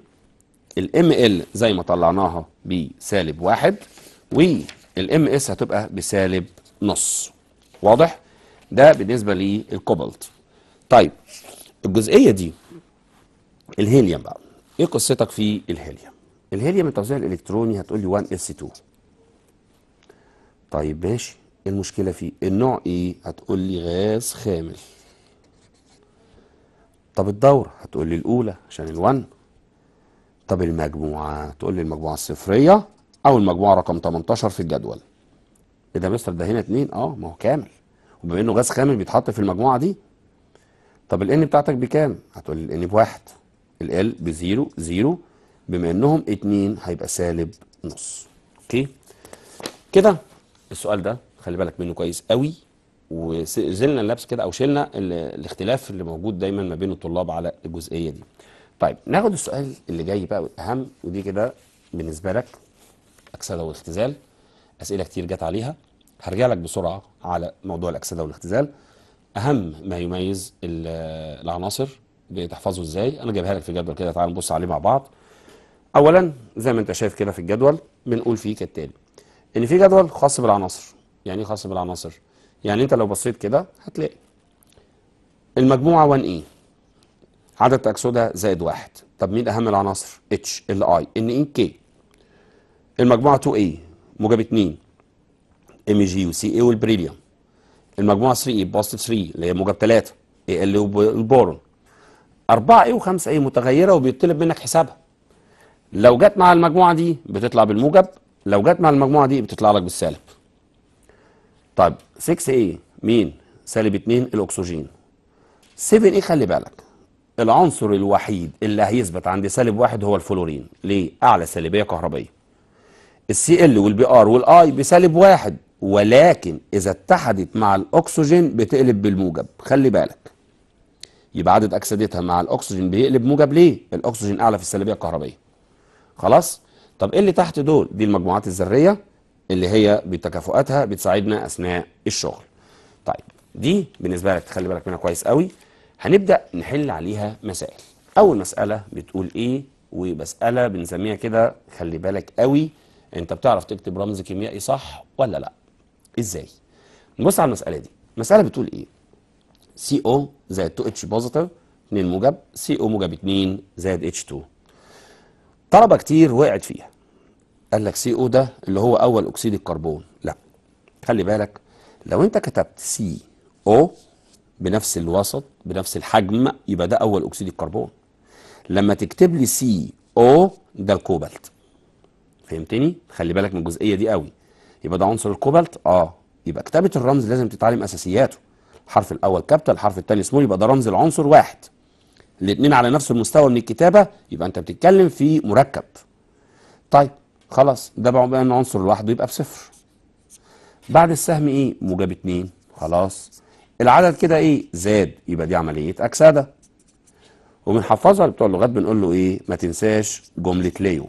الام ال زي ما طلعناها بسالب واحد و الام اس هتبقى بسالب نص واضح ده بالنسبه للكوبالت طيب الجزئيه دي الهيليوم بقى ايه قصتك في الهيليوم الهيليوم التوزيع الالكتروني هتقول لي 1 اس 2 طيب ماشي ايه المشكله فيه النوع ايه هتقول لي غاز خامل طب الدورة هتقول لي الأولى عشان ال1 طب المجموعة تقول لي المجموعة الصفرية او المجموعه رقم 18 في الجدول ايه ده يا مستر ده هنا 2 اه ما هو كامل وبما انه غاز خامل بيتحط في المجموعه دي طب الان بتاعتك بكام هتقول لي الان بواحد ال بزيرو زيرو بما انهم 2 هيبقى سالب نص اوكي كده السؤال ده خلي بالك منه كويس قوي وزلنا اللبس كده او شلنا الاختلاف اللي موجود دايما ما بين الطلاب على الجزئيه دي طيب ناخد السؤال اللي جاي بقى اهم ودي كده بالنسبه لك الأكسدة والاختزال أسئلة كتير جت عليها هرجع لك بسرعة على موضوع الأكسدة والاختزال أهم ما يميز العناصر بتحفظه إزاي أنا جايبها لك في جدول كده تعال نبص عليه مع بعض أولا زي ما أنت شايف كده في الجدول بنقول فيه كالتالي إن في جدول خاص بالعناصر يعني إيه خاص بالعناصر؟ يعني أنت لو بصيت كده هتلاقي المجموعة اي عدد تأكسدها زائد واحد طب مين أهم العناصر؟ اتش ال اي ان اي كي المجموعة 2 a موجب 2 ام جي وسي اي والبريليوم المجموعة 3 اي بوزيتيف 3 اللي هي موجب 3 اي ال والبورون 4 اي و5 اي متغيرة وبيطلب منك حسابها لو جت مع المجموعة دي بتطلع بالموجب لو جت مع المجموعة دي بتطلع لك بالسالب طيب 6 اي مين سالب 2 الاكسجين 7 a إيه خلي بالك العنصر الوحيد اللي هيثبت عند سالب واحد هو الفلورين ليه اعلى سالبيه كهربائيه السي ال والبي ار والاي بسالب واحد ولكن اذا اتحدت مع الاكسجين بتقلب بالموجب خلي بالك يبقى عدد اكسدتها مع الاكسجين بيقلب موجب ليه الاكسجين اعلى في السلبيه الكهربائيه خلاص طب ايه اللي تحت دول دي المجموعات الذريه اللي هي بتكافؤاتها بتساعدنا اثناء الشغل طيب دي بالنسبه لك تخلي بالك منها كويس قوي هنبدا نحل عليها مسائل اول مساله بتقول ايه ومساله بنسميها كده خلي بالك قوي انت بتعرف تكتب رمز كيميائي صح ولا لا ازاي نبص على المساله دي المساله بتقول ايه سي او زائد 2 اتش بوزيتيف 2 موجب سي او موجب 2 زائد اتش 2 طلبه كتير وقعت فيها قال لك سي او ده اللي هو اول اكسيد الكربون لا خلي بالك لو انت كتبت سي او بنفس الوسط بنفس الحجم يبقى ده اول اكسيد الكربون لما تكتب لي سي او ده الكوبالت فهمتني خلي بالك من الجزئيه دي قوي يبقى ده عنصر الكوبالت اه يبقى كتابه الرمز لازم تتعلم اساسياته الحرف الاول كابيتال الحرف الثاني سمول يبقى ده رمز العنصر واحد الاثنين على نفس المستوى من الكتابه يبقى انت بتتكلم في مركب طيب خلاص ده بقى ان عنصر لوحده يبقى بصفر بعد السهم ايه موجب اتنين خلاص العدد كده ايه زاد يبقى دي عمليه اكسده وبنحفظها بتوع اللغات بنقول له ايه ما تنساش جمله ليو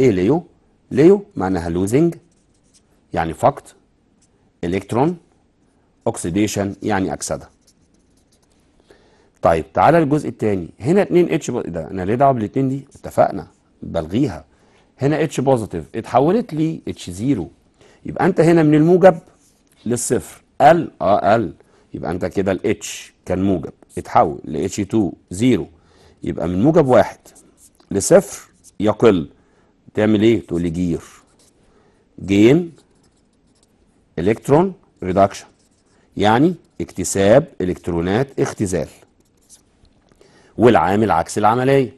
ايه ليو ليو معناها لوزنج يعني فقد الكترون اوكسيديشن يعني اكسده طيب تعالى الجزء الثاني هنا 2 اتش ده انا ليه دعوه بالاثنين دي اتفقنا بلغيها هنا اتش بوزيتيف اتحولت لي اتش زيرو يبقى انت هنا من الموجب للصفر ال اه ال يبقى انت كده الاتش كان موجب اتحول ل اتش 2 زيرو يبقى من موجب واحد لصفر يقل تعمل ايه تقول لي جير جين الكترون ريدكشن يعني اكتساب الكترونات اختزال والعامل عكس العمليه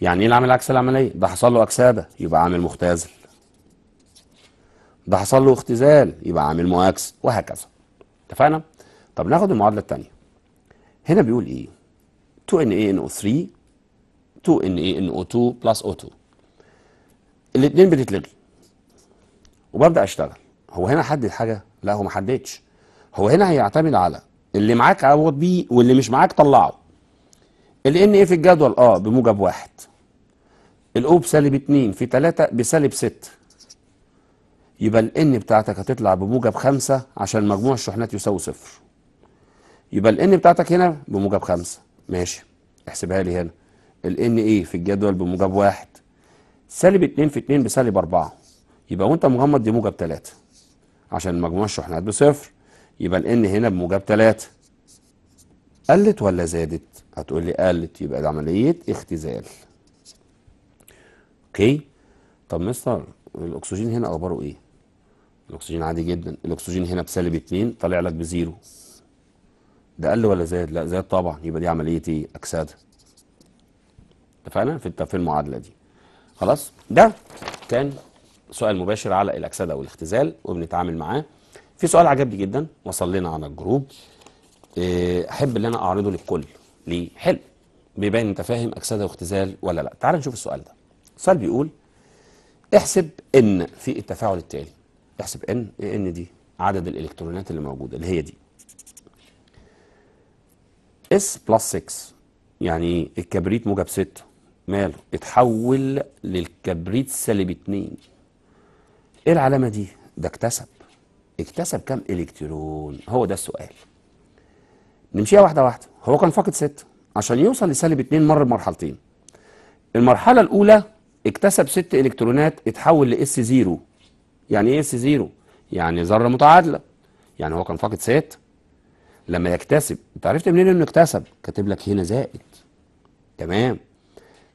يعني ايه العامل عكس العمليه ده حصل له اكسابه يبقى عامل مختزل ده حصل له اختزال يبقى عامل مؤاكس وهكذا اتفقنا طب ناخد المعادله الثانيه هنا بيقول ايه 2 NaNO3 2 NaNO2 plus O2 الاثنين بتتلغي وببدا اشتغل هو هنا حدد حاجه لا هو ما حددش هو هنا هيعتمد على اللي معاك عوض بيه واللي مش معاك طلعه الان ايه في الجدول اه بموجب واحد الاو بسالب اتنين في تلاته بسالب ست يبقى الان بتاعتك هتطلع بموجب خمسه عشان مجموع الشحنات يساوي صفر يبقى الان بتاعتك هنا بموجب خمسه ماشي احسبها لي هنا الان ايه في الجدول بموجب واحد سالب 2 في 2 بسالب 4 يبقى وانت مغمض دي موجب 3 عشان مجموع الشحنات بصفر يبقى الان هنا بموجب 3 قلت ولا زادت هتقول لي قلت يبقى ده عمليه اختزال اوكي طب مستر الاكسجين هنا اخباره ايه الاكسجين عادي جدا الاكسجين هنا بسالب 2 طالع لك بزيرو ده قل ولا زاد لا زاد طبعا يبقى دي عمليه ايه اكسده اتفقنا في في المعادله دي خلاص ده كان سؤال مباشر على الاكسده والاختزال وبنتعامل معاه في سؤال عجبني جدا وصل لنا على الجروب إيه، احب ان انا اعرضه للكل ليه حلو بيبان انت فاهم اكسده واختزال ولا لا تعال نشوف السؤال ده السؤال بيقول احسب ان في التفاعل التالي احسب ان ايه ان دي عدد الالكترونات اللي موجوده اللي هي دي اس بلس 6 يعني الكبريت موجب 6 ماله اتحول للكبريت سالب اتنين ايه العلامه دي ده اكتسب اكتسب كام الكترون هو ده السؤال نمشيها واحده واحده هو كان فاقد ستة عشان يوصل لسالب اتنين مر بمرحلتين المرحله الاولى اكتسب ست الكترونات اتحول لاس زيرو يعني ايه اس زيرو يعني ذره متعادله يعني هو كان فاقد ست لما يكتسب انت عرفت منين انه اكتسب كاتب لك هنا زائد تمام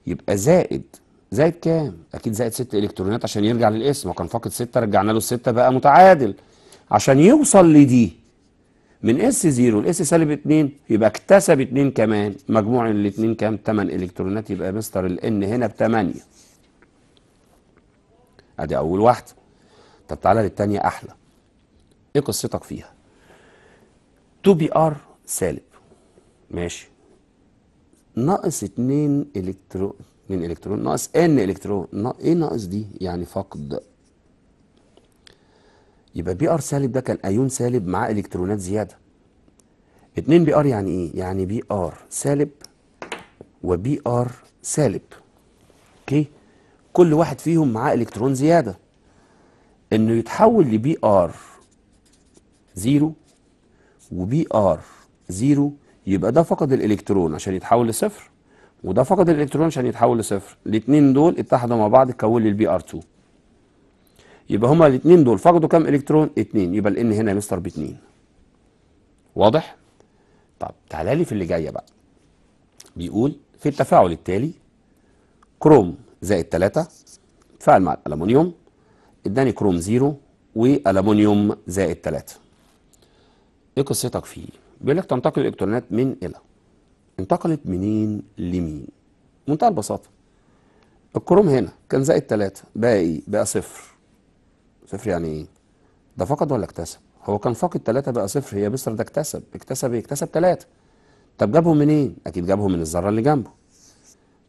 يبقى زائد زائد كام؟ اكيد زائد 6 الكترونات عشان يرجع للاس، ما كان فاقد 6 رجعنا له الستة بقى متعادل عشان يوصل لدي من اس 0 لاس سالب 2 يبقى اكتسب 2 كمان مجموع الاثنين كام 8 الكترونات يبقى مستر الان هنا ب 8 ادي اول واحده طب تعالى للثانيه احلى ايه قصتك فيها 2 بي ار سالب ماشي ناقص 2 الكترون من الكترون ناقص ان الكترون نا... ايه ناقص دي يعني فقد يبقى بي ار سالب ده كان ايون سالب مع الكترونات زياده 2 بي ار يعني ايه يعني بي ار سالب وبي ار سالب اوكي كل واحد فيهم معاه الكترون زياده انه يتحول لبي ار زيرو وبي ار زيرو يبقى ده فقد الالكترون عشان يتحول لصفر وده فقد الالكترون عشان يتحول لصفر الاثنين دول اتحدوا مع بعض تكون لي البي ار 2 يبقى هما الاثنين دول فقدوا كام الكترون اثنين يبقى الان هنا يا مستر باثنين واضح طب تعالى لي في اللي جايه بقى بيقول في التفاعل التالي كروم زائد 3 تفاعل مع الالومنيوم اداني كروم زيرو والالومنيوم زائد 3 ايه قصتك فيه بيقول لك تنتقل الالكترونات من الى انتقلت منين لمين منتهى البساطه الكروم هنا كان زائد 3 بقى ايه بقى صفر صفر يعني ايه ده فقد ولا اكتسب هو كان فاقد 3 بقى صفر هي بصر ده اكتسب اكتسب ايه اكتسب 3 طب جابهم منين إيه؟ اكيد جابهم من الذره اللي جنبه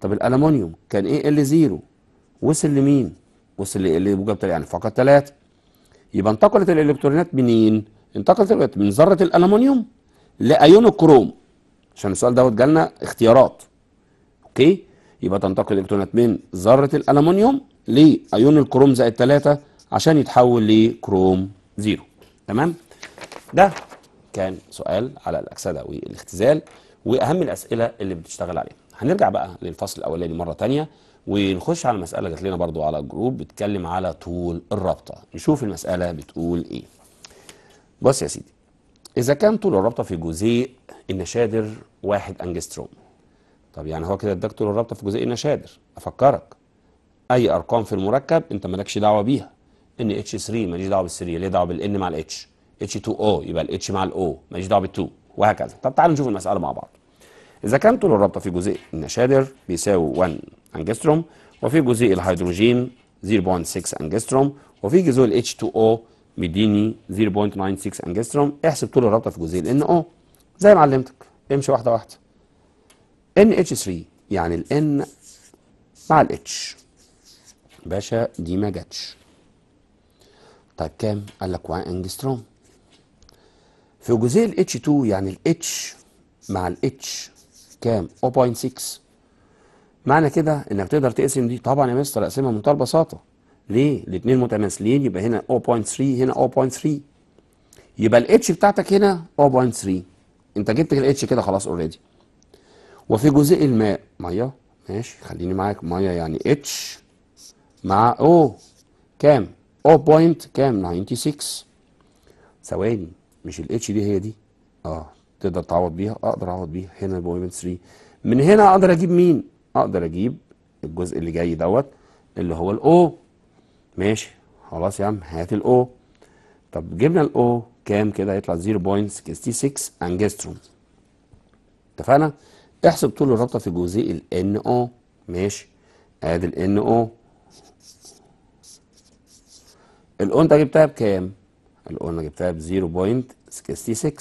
طب الالومنيوم كان ايه ال زيرو وصل لمين وصل ل ال موجب يعني فقد 3 يبقى انتقلت الالكترونات منين انتقلت من ذره الالومنيوم لايون الكروم عشان السؤال دوت جالنا اختيارات اوكي يبقى تنتقل الالكترونات من ذره الالومنيوم لايون الكروم زائد 3 عشان يتحول لكروم زيرو تمام ده كان سؤال على الاكسده والاختزال واهم الاسئله اللي بتشتغل عليها هنرجع بقى للفصل الاولاني مره ثانيه ونخش على مساله جات لنا برضو على الجروب بتتكلم على طول الرابطه نشوف المساله بتقول ايه بص يا سيدي إذا كان طول الرابطة في جزيء النشادر واحد أنجستروم طب يعني هو كده اداك طول الرابطة في جزيء النشادر أفكرك أي أرقام في المركب أنت مالكش دعوة بيها إن اتش 3 ماليش دعوة بال 3 ليه دعوة بالإن مع الاتش اتش 2 او يبقى الاتش مع الاو ماليش دعوة بال2 وهكذا طب تعالوا نشوف المسألة مع بعض إذا كان طول الرابطة في جزيء النشادر بيساوي 1 أنجستروم وفي جزيء الهيدروجين 0.6 أنجستروم وفي جزيء الاتش H2O مديني 0.96 انجستروم احسب طول الرابطه في جزئين ان او آه، زي ما علمتك امشي واحده واحده ان اتش 3 يعني الان مع الاتش باشا دي ما جاتش طيب كام قال لك 1 انجستروم في جزيء الاتش 2 يعني الاتش مع الاتش كام 0.6 معنى كده انك تقدر تقسم دي طبعا يا مستر اقسمها بمنتهى البساطه ليه الاثنين متماثلين يبقى هنا 0.3 هنا 0.3 يبقى الاتش بتاعتك هنا 0.3 انت جبت الاتش كده خلاص اوريدي وفي جزيء الماء ميه ماشي خليني معاك ميه يعني اتش مع او كام او بوينت كام 96 ثواني مش الاتش دي هي دي اه تقدر تعوض بيها اقدر اعوض بيها هنا 0.3 من هنا اقدر اجيب مين اقدر اجيب الجزء اللي جاي دوت اللي هو الاو ماشي خلاص يا عم هات الاو طب جبنا الاو كام كده هيطلع 0.66 انجستروم اتفقنا احسب طول الرابطه في جزيء ال ان او ماشي ادي ال ان او الاون ده جبتها بكام الاون جبتها ب 0.66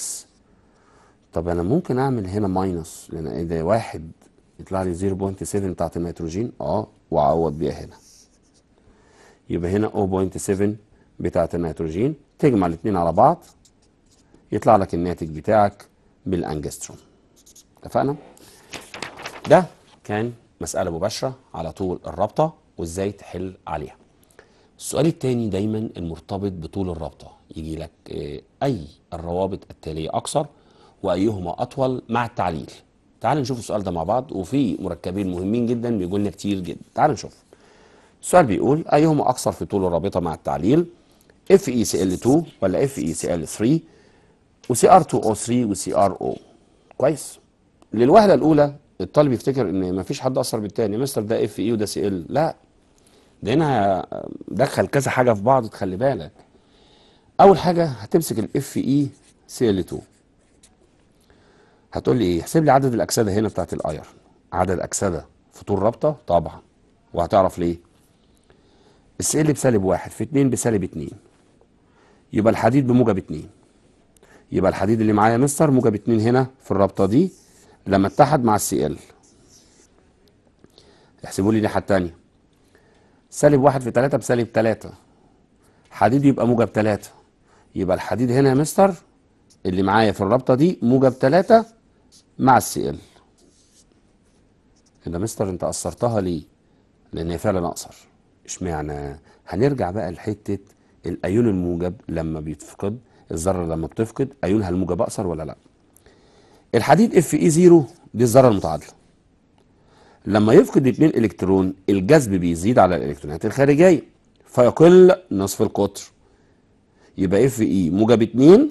طب انا ممكن اعمل هنا ماينس لان ده واحد يطلع لي 0.7 بتاعت النيتروجين اه واعوض بيها هنا يبقى هنا 0.7 بتاعة النيتروجين تجمع الاثنين على بعض يطلع لك الناتج بتاعك بالانجستروم اتفقنا ده كان مسألة مباشرة على طول الرابطة وازاي تحل عليها السؤال الثاني دايما المرتبط بطول الرابطة يجي لك آه، أي الروابط التالية أقصر وأيهما أطول مع التعليل تعال نشوف السؤال ده مع بعض وفي مركبين مهمين جدا بيقولنا كتير جدا تعال نشوف السؤال بيقول أيهما اقصر في طول الرابطة مع التعليل اف اي سي ال 2 ولا اف اي سي ال 3 وسي ار 2 او 3 وسي ار او كويس للوهلة الأولى الطالب يفتكر إن مفيش حد اقصر بالتاني مستر ده اف اي e وده سي ال لا ده هنا دخل كذا حاجة في بعض تخلي بالك أول حاجة هتمسك الاف اي سي ال 2 e هتقول لي ايه احسب لي عدد الاكسده هنا بتاعت الايرن عدد اكسده في طول رابطه طبعا وهتعرف ليه اس ال إيه بسالب واحد في اتنين بسالب اتنين يبقى الحديد بموجب اتنين يبقى الحديد اللي معايا مستر موجب اتنين هنا في الرابطه دي لما اتحد مع السي ال احسبوا لي الناحيه الثانيه سالب واحد في تلاته بسالب تلاته حديد يبقى موجب تلاته يبقى الحديد هنا يا مستر اللي معايا في الرابطه دي موجب تلاته مع السي ال يا مستر انت قصرتها ليه؟ لان هي فعلا اقصر اشمعنى هنرجع بقى لحته الايون الموجب لما بيتفقد الذره لما بتفقد ايونها الموجب اقصر ولا لا الحديد اف اي 0 دي الذره المتعادله لما يفقد 2 الكترون الجذب بيزيد على الالكترونات الخارجيه فيقل نصف القطر يبقى اف اي موجب 2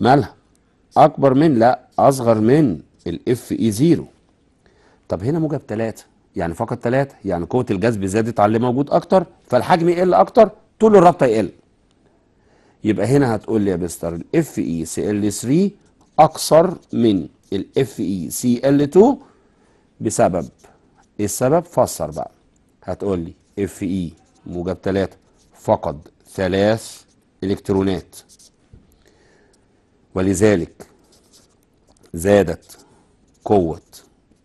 مالها اكبر من لا اصغر من الاف اي 0 طب هنا موجب 3 يعني فقط ثلاثة يعني قوه الجذب زادت على اللي موجود اكتر فالحجم يقل اكتر طول الرابطه يقل يبقى هنا هتقول لي يا مستر الـ اي سي ال 3 اقصر من الـ اي سي ال 2 بسبب ايه السبب فسر بقى هتقول لي اف اي موجب ثلاثة فقد ثلاث الكترونات ولذلك زادت قوه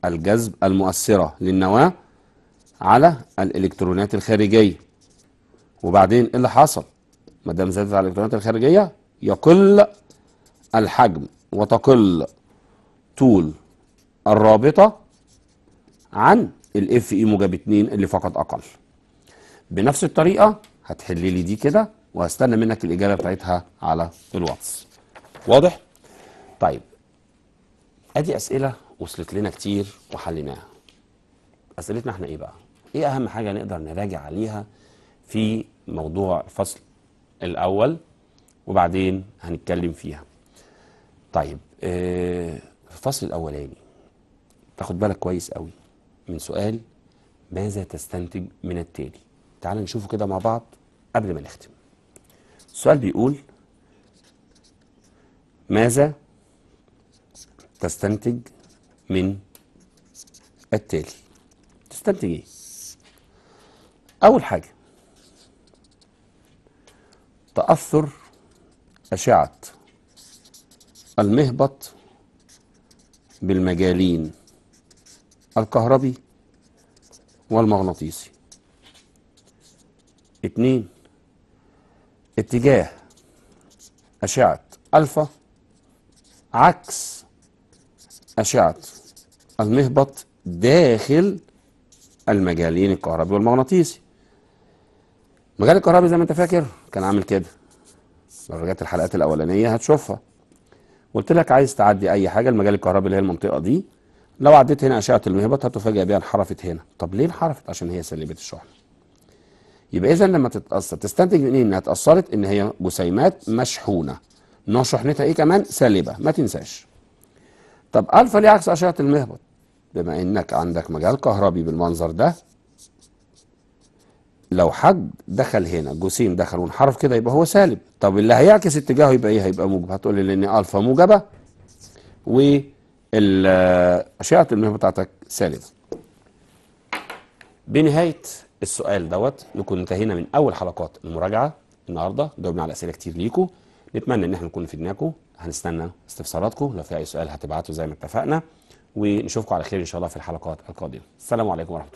الجذب المؤثرة للنواة على الإلكترونات الخارجية وبعدين إيه اللي حصل؟ ما دام زادت على الإلكترونات الخارجية يقل الحجم وتقل طول الرابطة عن الـ اي موجب 2 اللي فقط اقل بنفس الطريقه هتحل لي دي كده وهستنى منك الاجابه بتاعتها على الواتس واضح طيب ادي اسئله وصلت لنا كتير وحليناها اسئلتنا احنا ايه بقى ايه اهم حاجه نقدر نراجع عليها في موضوع الفصل الاول وبعدين هنتكلم فيها طيب آه، الفصل الاولاني تاخد بالك كويس قوي من سؤال ماذا تستنتج من التالي تعال نشوفه كده مع بعض قبل ما نختم السؤال بيقول ماذا تستنتج من التالي تستنتج ايه اول حاجه تاثر اشعه المهبط بالمجالين الكهربي والمغناطيسي اتنين اتجاه أشعة ألفا عكس أشعة المهبط داخل المجالين الكهربي والمغناطيسي مجال الكهربي زي ما انت فاكر كان عامل كده لو رجعت الحلقات الاولانيه هتشوفها قلت لك عايز تعدي اي حاجه المجال الكهربي اللي هي المنطقه دي لو عديت هنا اشعه المهبط هتفاجئ بيها انحرفت هنا طب ليه انحرفت عشان هي سلبت الشحنه يبقى اذا لما تتاثر تستنتج ايه انها اتاثرت ان هي جسيمات مشحونه نوع شحنتها ايه كمان سالبه ما تنساش طب الفا ليه عكس اشعه المهبط بما انك عندك مجال كهربي بالمنظر ده لو حد دخل هنا جسيم دخل وانحرف كده يبقى هو سالب طب اللي هيعكس اتجاهه يبقى ايه هيبقى موجب هتقول لي لان الفا موجبه والاشعه المهم بتاعتك سالبه بنهايه السؤال دوت نكون انتهينا من اول حلقات المراجعه النهارده جاوبنا على اسئله كتير ليكم نتمنى ان احنا نكون فدناكم هنستنى استفساراتكم لو في اي سؤال هتبعته زي ما اتفقنا ونشوفكم على خير إن شاء الله في الحلقات القادمة السلام عليكم ورحمة